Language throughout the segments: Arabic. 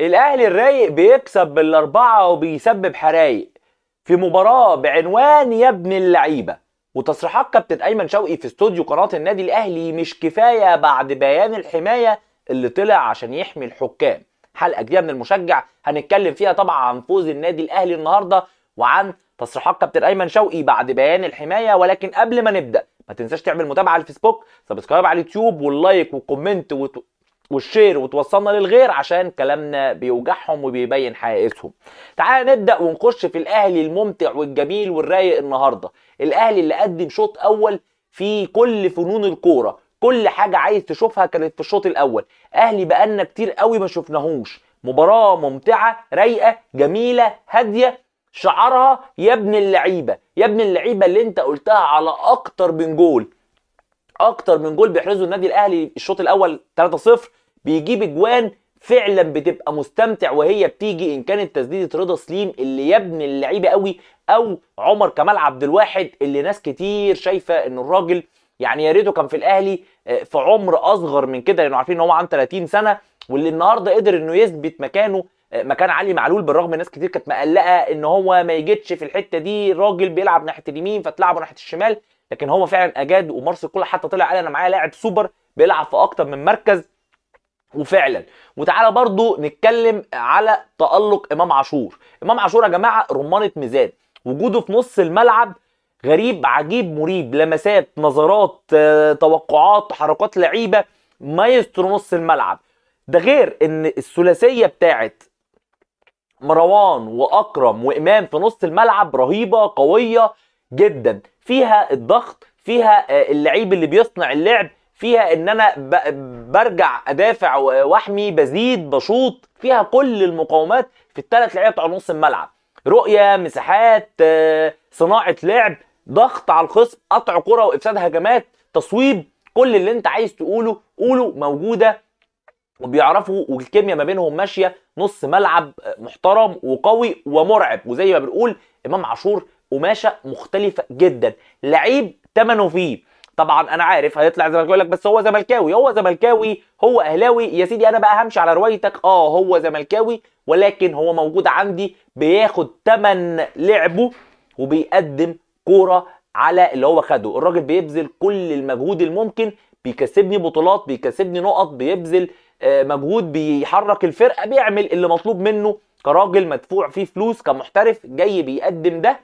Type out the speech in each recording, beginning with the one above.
الاهلي الرايق بيكسب بالاربعه وبيسبب حرايق في مباراه بعنوان يا ابن اللعيبه وتصريحات كابتن ايمن شوقي في استوديو قناه النادي الاهلي مش كفايه بعد بيان الحمايه اللي طلع عشان يحمي الحكام حلقه جديده من المشجع هنتكلم فيها طبعا عن فوز النادي الاهلي النهارده وعن تصريحات كابتن ايمن شوقي بعد بيان الحمايه ولكن قبل ما نبدا ما تنساش تعمل متابعه على الفيسبوك سبسكرايب على اليوتيوب واللايك والكومنت والشير وتوصلنا للغير عشان كلامنا بيوجعهم وبيبين حقيقتهم تعال نبدا ونخش في الاهلي الممتع والجميل والرايق النهارده الاهلي اللي قدم شوط اول في كل فنون الكوره كل حاجه عايز تشوفها كانت في الشوط الاول اهلي بقالنا كتير قوي ما شفناهوش مباراه ممتعه رايقه جميله هاديه شعارها يا ابن اللعيبه يا ابن اللعيبه اللي انت قلتها على اكتر من جول اكتر من جول بيحرزه النادي الاهلي الشوط الاول 3-0 بيجيب اجوان فعلا بتبقى مستمتع وهي بتيجي ان كانت تسديده رضا سليم اللي يبني اللعيبه قوي او عمر كمال عبد الواحد اللي ناس كتير شايفه ان الراجل يعني يا ريته كان في الاهلي آه، في عمر اصغر من كده لانه عارفين ان هو عنده 30 سنه واللي النهارده قدر انه يثبت مكانه آه، مكان علي معلول بالرغم ناس كتير كانت مقلقه ان هو ما يجدش في الحته دي راجل بيلعب ناحيه اليمين فتلعبه ناحيه الشمال لكن هو فعلا اجاد ومارسيل كولر حتى طلع قال انا معايا لاعب سوبر بيلعب في اكتر من مركز وفعلا وتعالى برضو نتكلم على تألق إمام عاشور إمام عاشور يا جماعة رمانة ميزان وجوده في نص الملعب غريب عجيب مريب لمسات نظرات آه، توقعات تحركات لعيبة مايسترو نص الملعب ده غير ان الثلاثية بتاعت مروان واكرم وامام في نص الملعب رهيبه قويه جدا فيها الضغط فيها آه، اللعيب اللي بيصنع اللعب فيها ان انا برجع ادافع واحمي بزيد بشوط فيها كل المقاومات في الثلاث لعيبه بتوع نص الملعب رؤيه مساحات آه، صناعه لعب ضغط على الخصم قطع كره وافساد هجمات تصويب كل اللي انت عايز تقوله قوله موجوده وبيعرفوا والكيمياء ما بينهم ماشيه نص ملعب آه، محترم وقوي ومرعب وزي ما بنقول امام عاشور قماشه مختلفه جدا لعيب ثمنه فيه طبعا انا عارف هيطلع زملكاوي يقول لك بس هو زملكاوي هو زملكاوي هو اهلاوي يا سيدي انا بقى همشي على روايتك اه هو زملكاوي ولكن هو موجود عندي بياخد ثمن لعبه وبيقدم كوره على اللي هو خده الراجل بيبذل كل المجهود الممكن بيكسبني بطولات بيكسبني نقط بيبذل آه، مجهود بيحرك الفرقه بيعمل اللي مطلوب منه كراجل مدفوع فيه فلوس كمحترف جاي بيقدم ده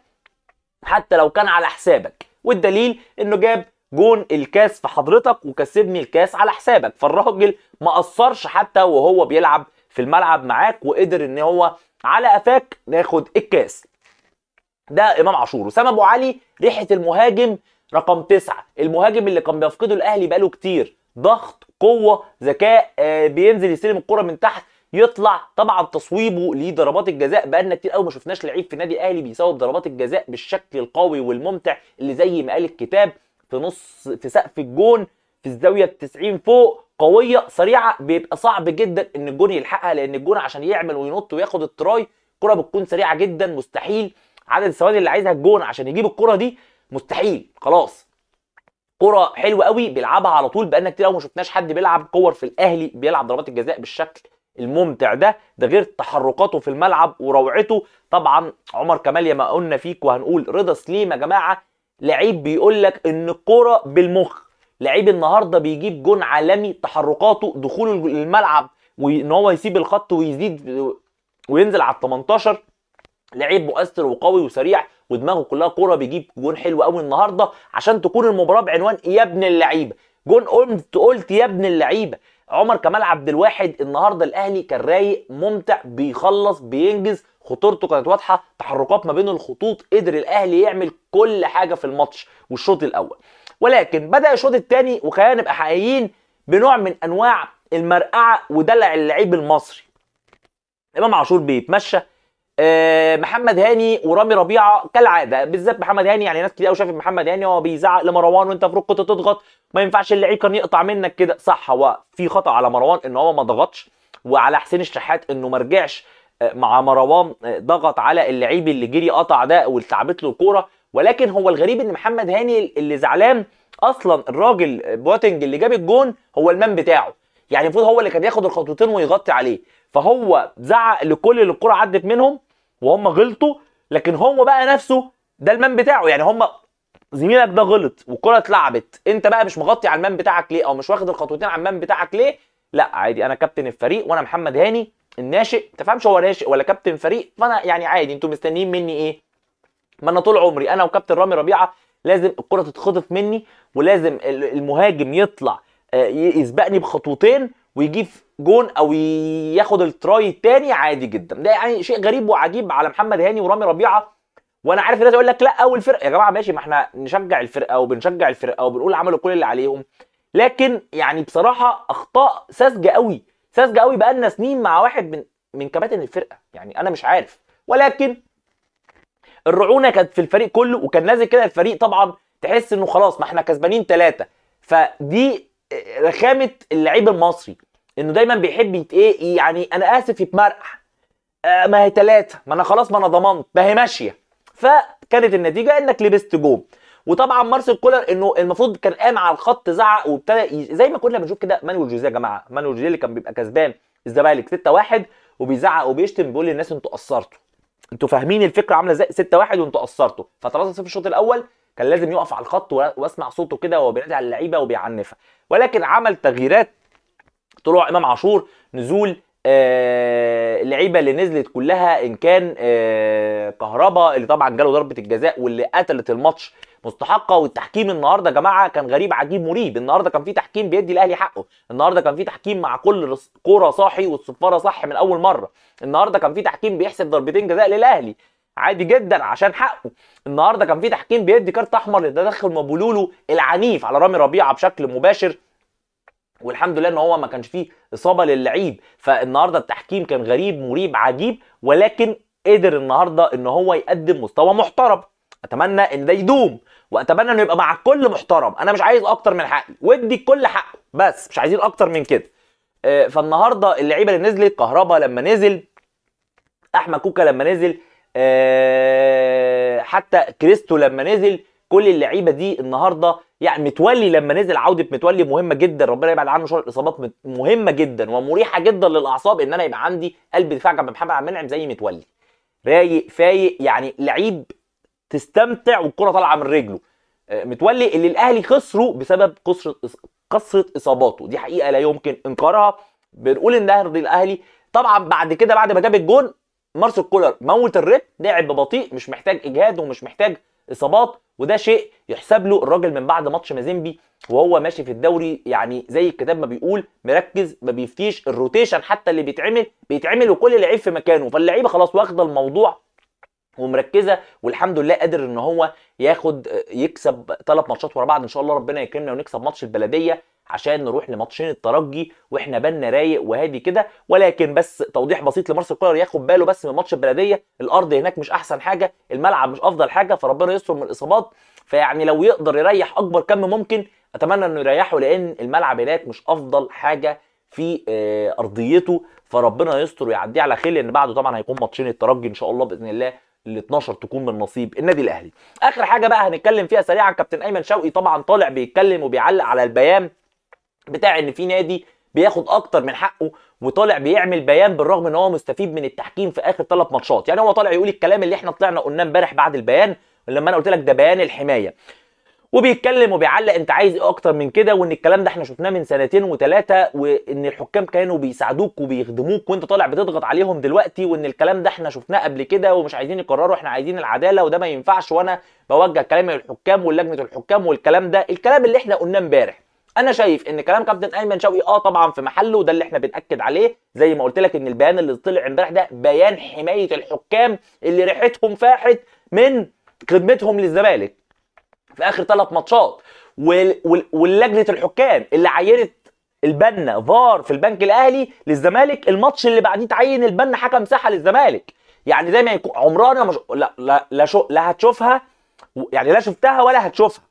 حتى لو كان على حسابك والدليل انه جاب جون الكاس في حضرتك وكسبني الكاس على حسابك فالراجل ما قصرش حتى وهو بيلعب في الملعب معاك وقدر ان هو على قفاك ناخد الكاس ده امام عاشور وسام ابو علي ريحه المهاجم رقم تسعة المهاجم اللي كان بيفقده الاهلي بقاله كتير ضغط قوه ذكاء آه بينزل يستلم الكره من تحت يطلع طبعا تصويبه لضربات الجزاء بقالنا كتير قوي ما شفناش لعيب في النادي الاهلي بيصوب ضربات الجزاء بالشكل القوي والممتع اللي زي ما قال الكتاب في نص في سقف الجون في الزاويه ال 90 فوق قويه سريعه بيبقى صعب جدا ان الجون يلحقها لان الجون عشان يعمل وينط وياخد التراي الكره بتكون سريعه جدا مستحيل عدد الثواني اللي عايزها الجون عشان يجيب الكره دي مستحيل خلاص كره حلوه قوي بيلعبها على طول بقالنا كتير قوي ما شفناش حد بيلعب كور في الاهلي بيلعب ضربات الجزاء بالشكل الممتع ده ده غير تحركاته في الملعب وروعته طبعا عمر كمال يا ما قلنا فيك وهنقول رضا سليم يا جماعه لعيب بيقول لك ان الكوره بالمخ لعيب النهارده بيجيب جون عالمي تحركاته دخوله الملعب وان هو يسيب الخط ويزيد وينزل على ال 18 لعيب مؤثر وقوي وسريع ودماغه كلها كوره بيجيب جون حلو قوي النهارده عشان تكون المباراه بعنوان يا ابن اللعيبه جون قلت قلت يا ابن اللعيبه عمر كمال عبد الواحد النهارده الاهلي كان رايق ممتع بيخلص بينجز خطورته كانت واضحه تحركات ما بين الخطوط قدر الاهلي يعمل كل حاجه في الماتش والشوط الاول ولكن بدا الشوط الثاني وخلينا نبقى حقيقيين بنوع من انواع المرقعه ودلع اللعيب المصري امام عاشور بيتمشى أه محمد هاني ورامي ربيعه كالعاده بالذات محمد هاني يعني ناس كتير قوي شافت محمد هاني هو بيزعق لمروان وانت المفروض كنت تضغط ما ينفعش اللعيب كان يقطع منك كده صح هو في خطا على مروان ان هو ما ضغطش وعلى حسين الشحات انه ما رجعش آه، مع مروان آه، ضغط على اللعيب اللي جري قطع ده واتلعبت له الكوره ولكن هو الغريب ان محمد هاني اللي زعلان اصلا الراجل آه، بوتنج اللي جاب الجون هو المان بتاعه يعني المفروض هو اللي كان ياخد الخطوتين ويغطي عليه فهو زعق لكل اللي الكوره عدت منهم وهم غلطوا لكن هو بقى نفسه ده المان بتاعه يعني هم زميلك ده غلط والكره اتلعبت انت بقى مش مغطي على المان بتاعك ليه او مش واخد الخطوتين على المان بتاعك ليه لا عادي انا كابتن الفريق وانا محمد هاني الناشئ تفهمش هو ناشئ ولا كابتن فريق فانا يعني عادي انتوا مستنيين مني ايه ما انا طول عمري انا وكابتن رامي ربيعه لازم الكره تتخطف مني ولازم المهاجم يطلع آه، يسبقني بخطوتين ويجيب جون او ياخد التراي التاني عادي جدا ده يعني شيء غريب وعجيب على محمد هاني ورامي ربيعه وانا عارف الناس يقول لك لا اول فرقه يا جماعه ماشي ما احنا نشجع الفرقه وبنشجع الفرقه وبنقول عملوا كل اللي عليهم لكن يعني بصراحه اخطاء ساذجه قوي ساذجه قوي بقالنا سنين مع واحد من من كباتن الفرقه يعني انا مش عارف ولكن الرعونه كانت في الفريق كله وكان نازل كده الفريق طبعا تحس انه خلاص ما احنا كسبانين ثلاثه فدي آه، رخامه اللعيب المصري انه دايما بيحب يت ايه يعني انا اسف يتمرقح آه ما هي ثلاثه ما انا خلاص ما انا ضمنت ما هي ماشيه فكانت النتيجه انك لبست جول وطبعا مارسيل كولر انه المفروض كان قام على الخط زعق وابتدى زي ما كنا بنشوف كده مانويل جوزيه يا جماعه مانويل جوزيه اللي كان بيبقى كسبان الزمالك 6 1 وبيزعق وبيشتم بيقول للناس انتوا قصرتوا انتوا فاهمين الفكره عامله ازاي 6 1 وانتوا قصرتوا ف3 0 الشوط الاول كان لازم يقف على الخط واسمع صوته كده وهو بينادي على اللعيبه وبيعنفها ولكن عمل تغييرات طلوع امام عاشور نزول آه اللعيبه اللي نزلت كلها ان كان آه كهربا اللي طبعا جاله ضربه الجزاء واللي قتلت الماتش مستحقه والتحكيم النهارده يا جماعه كان غريب عجيب مريب النهارده كان في تحكيم بيدي الاهلي حقه النهارده كان في تحكيم مع كل كوره صاحي والصفاره صح من اول مره النهارده كان في تحكيم بيحسب ضربتين جزاء للاهلي عادي جدا عشان حقه النهارده كان في تحكيم بيدي كارت احمر لتدخل مبولولو العنيف على رامي ربيعه بشكل مباشر والحمد لله ان هو ما كانش فيه اصابه للعيب فالنهارده التحكيم كان غريب مريب عجيب ولكن قدر النهارده ان هو يقدم مستوى محترم اتمنى ان ده يدوم واتمنى انه يبقى مع الكل محترم انا مش عايز اكتر من حقي وادي الكل حقه بس مش عايزين اكتر من كده آه، فالنهارده اللعيبه اللي نزلت كهربا لما نزل احمد كوكا لما نزل آه، حتى كريستو لما نزل كل اللعيبه دي النهارده يعني متولي لما نزل عوده متولي مهمه جدا ربنا يبعد عنه شويه الاصابات مهمه جدا ومريحه جدا للاعصاب ان انا يبقى عندي قلب دفاع جنب محمد عبد المنعم زي متولي رايق فايق يعني لعيب تستمتع والكره طالعه من رجله آه، متولي اللي الاهلي خسره بسبب قصر قصره اصاباته دي حقيقه لا يمكن انكارها بنقول ان النهارده الاهلي طبعا بعد كده بعد ما جاب الجون مارسيل كولر موت الريت لعب ببطيء مش محتاج اجهاد ومش محتاج اصابات وده شيء يحسب له الراجل من بعد ماتش مازيمبي وهو ماشي في الدوري يعني زي الكتاب ما بيقول مركز ما بيفتيش الروتيشن حتى اللي بيتعمل بيتعمل وكل لعيب في مكانه فاللعيبه خلاص واخده الموضوع ومركزه والحمد لله قادر ان هو ياخد يكسب ثلاث ماتشات ورا بعض ان شاء الله ربنا يكرمنا ونكسب ماتش البلديه عشان نروح لماتشين الترجي واحنا بالنا رايق وهادي كده ولكن بس توضيح بسيط لمارس كولر ياخد باله بس من ماتش البلديه الارض هناك مش احسن حاجه الملعب مش افضل حاجه فربنا يستر من الاصابات فيعني لو يقدر يريح اكبر كم ممكن اتمنى انه يريحه لان الملعب هناك مش افضل حاجه في آه، ارضيته فربنا يستر ويعديه على خير لان بعده طبعا هيكون ماتشين الترجي ان شاء الله باذن الله ال 12 تكون من نصيب النادي الاهلي اخر حاجه بقى هنتكلم فيها سريعا كابتن ايمن شوقي طبعا طالع بيتكلم وبيعلق على البيان بتاع ان في نادي بياخد اكتر من حقه وطالع بيعمل بيان بالرغم ان هو مستفيد من التحكيم في اخر ثلاث ماتشات يعني هو طالع يقول الكلام اللي احنا طلعنا قلناه امبارح بعد البيان لما انا قلت لك ده بيان الحمايه وبيتكلم وبيعلق انت عايز ايه اكتر من كده وان الكلام ده احنا شفناه من سنتين وثلاثه وان الحكام كانوا بيساعدوك وبيخدموك وانت طالع بتضغط عليهم دلوقتي وان الكلام ده احنا شفناه قبل كده ومش عايزين يكرروا احنا عايزين العداله وده ما ينفعش وانا بوجه كلامي للحكام ولجنه الحكام والكلام ده الكلام اللي احنا قلناه امبارح انا شايف ان كلام كابتن ايمن شوقي اه طبعا في محله وده اللي احنا بناكد عليه زي ما قلت لك ان البيان اللي طلع امبارح ده بيان حمايه الحكام اللي ريحتهم فاحت من خدمتهم للزمالك في اخر ثلاث ماتشات ولجنه الحكام اللي عينت البنا فار في البنك الاهلي للزمالك الماتش اللي بعديه تعين البنا حكم ساحه للزمالك يعني زي ما يكون عمرنا مش... لا لا لا, شو... لا هتشوفها يعني لا شفتها ولا هتشوفها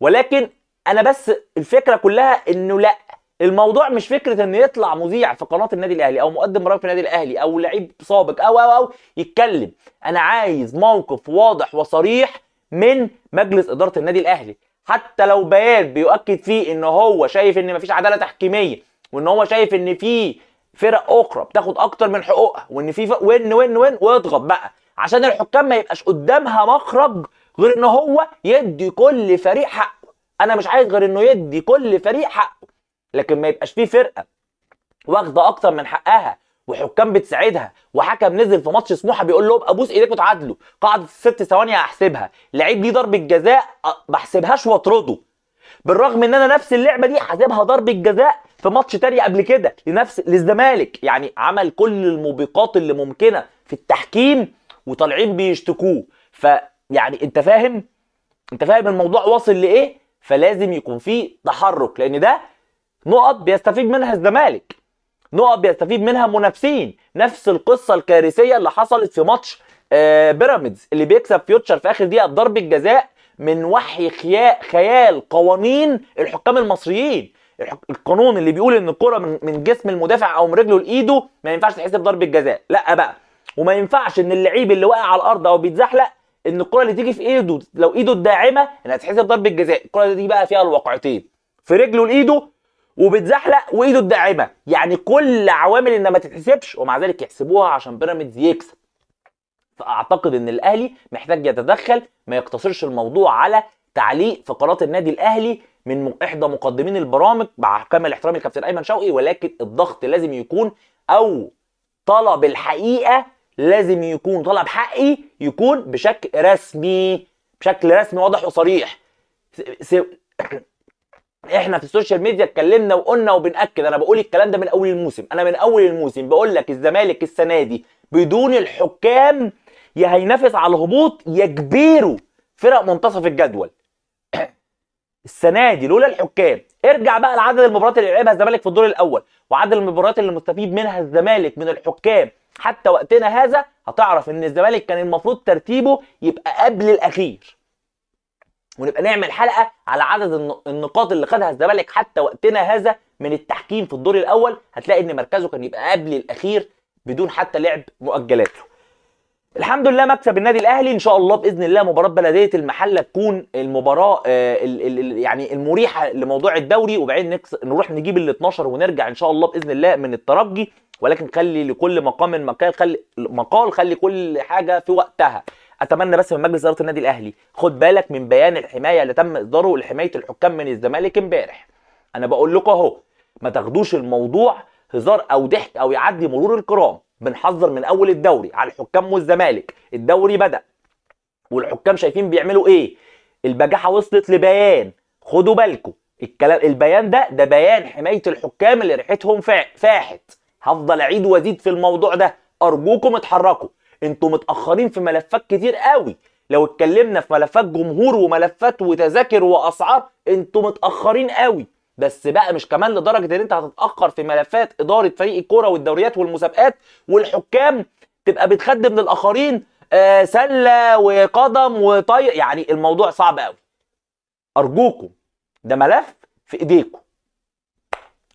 ولكن انا بس الفكره كلها انه لا الموضوع مش فكره ان يطلع مذيع في قناه النادي الاهلي او مقدم برامج في النادي الاهلي او لعيب سابق او او او يتكلم انا عايز موقف واضح وصريح من مجلس اداره النادي الاهلي حتى لو بيان بيؤكد فيه ان هو شايف ان مفيش عداله تحكيميه وان هو شايف ان في فرق اخرى بتاخد اكتر من حقوقها وان في وين وين وين واضغط بقى عشان الحكام ما يبقاش قدامها مخرج غير ان هو يدي كل فريق حقه انا مش عايز غير انه يدي كل فريق حقه لكن ما يبقاش في فرقه واخده اكتر من حقها وحكام بتساعدها وحكم نزل في ماتش سموحه بيقول لهم ابوس ايديكوا تعادلوا قاعده ست ثواني هحسبها لعيب ليه ضربه جزاء ما احسبهاش واطرده بالرغم ان انا نفس اللعبه دي حاسبها ضربه جزاء في ماتش تاني قبل كده لنفس للزمالك يعني عمل كل الموبقات اللي ممكنه في التحكيم وطالعين بيشتكوه فيعني انت فاهم انت فاهم الموضوع واصل لايه فلازم يكون في تحرك لان ده نقط بيستفيد منها الزمالك نقط بيستفيد منها منافسين نفس القصه الكارثيه اللي حصلت في ماتش آه، بيراميدز اللي بيكسب فيوتشر في اخر دقيقه ضربه جزاء من وحي خيال قوانين الحكام المصريين القانون اللي بيقول ان الكره من من جسم المدافع او من رجله لايده ما ينفعش تحسب ضربه جزاء لا بقى وما ينفعش ان اللعيب اللي واقع على الارض او بيتزحلق ان الكره اللي تيجي في ايده لو ايده الداعمه انها تحسب ضربه جزاء الكره دي بقى فيها الواقعتين في رجله لايده وبتزحلق وايده الداعمه يعني كل عوامل انها ما تتحسبش ومع ذلك يحسبوها عشان بيراميدز يكسب فاعتقد ان الاهلي محتاج يتدخل ما يقتصرش الموضوع على تعليق في قناه النادي الاهلي من احدى مقدمين البرامج مع كامل احترامي الكابتن ايمن شوقي ولكن الضغط لازم يكون او طلب الحقيقه لازم يكون طلب حقي يكون بشكل رسمي بشكل رسمي واضح وصريح احنا في السوشيال ميديا اتكلمنا وقلنا وبناكد انا بقول الكلام ده من اول الموسم انا من اول الموسم بقول لك الزمالك السنه دي بدون الحكام يا هينافس على الهبوط يا كبيره فرق منتصف الجدول السنه دي لولا الحكام ارجع بقى لعدد المباريات اللي لعبها الزمالك في الدور الاول وعدد المباريات اللي مستفيد منها الزمالك من الحكام حتى وقتنا هذا هتعرف ان الزمالك كان المفروض ترتيبه يبقى قبل الاخير ونبقى نعمل حلقه على عدد النقاط اللي خدها الزمالك حتى وقتنا هذا من التحكيم في الدور الاول هتلاقي ان مركزه كان يبقى قبل الاخير بدون حتى لعب مؤجلاته الحمد لله مكسب النادي الاهلي ان شاء الله باذن الله مباراه بلديه المحله تكون المباراه آه، يعني المريحه لموضوع الدوري وبعدين نروح نجيب ال 12 ونرجع ان شاء الله باذن الله من الترجي ولكن خلي لكل مقام مقال خلي مقال خلي كل حاجه في وقتها اتمنى بس من مجلس اداره النادي الاهلي خد بالك من بيان الحمايه اللي تم اصداره لحمايه الحكام من الزمالك امبارح انا بقول لكم اهو ما تاخدوش الموضوع هزار او ضحك او يعدي مرور الكرام بنحذر من اول الدوري على الحكام والزمالك الدوري بدا والحكام شايفين بيعملوا ايه البجاحه وصلت لبيان خدوا بالكم الكلام البيان ده ده بيان حمايه الحكام اللي ريحتهم فاحت هفضل اعيد وازيد في الموضوع ده ارجوكم اتحركوا انتوا متاخرين في ملفات كتير قوي لو اتكلمنا في ملفات جمهور وملفات وتذاكر واسعار انتوا متاخرين قوي بس بقى مش كمان لدرجه ان انت هتتاخر في ملفات اداره فريق الكوره والدوريات والمسابقات والحكام تبقى بتخدم للاخرين آه سله وقدم وطاير يعني الموضوع صعب قوي ارجوكم ده ملف في ايديكم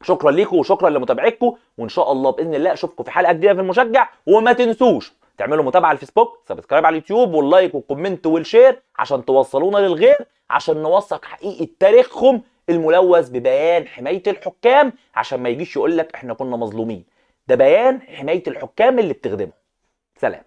شكرا ليكم وشكرا لمتابعتكم وان شاء الله باذن الله اشوفكم في حلقه جديده في المشجع وما تنسوش تعملوا متابعه على الفيسبوك سبسكرايب على اليوتيوب واللايك والكومنت والشير عشان توصلونا للغير عشان نوثق حقيقه تاريخهم الملوث ببيان حمايه الحكام عشان ما يجيش يقول لك احنا كنا مظلومين ده بيان حمايه الحكام اللي بتخدمهم سلام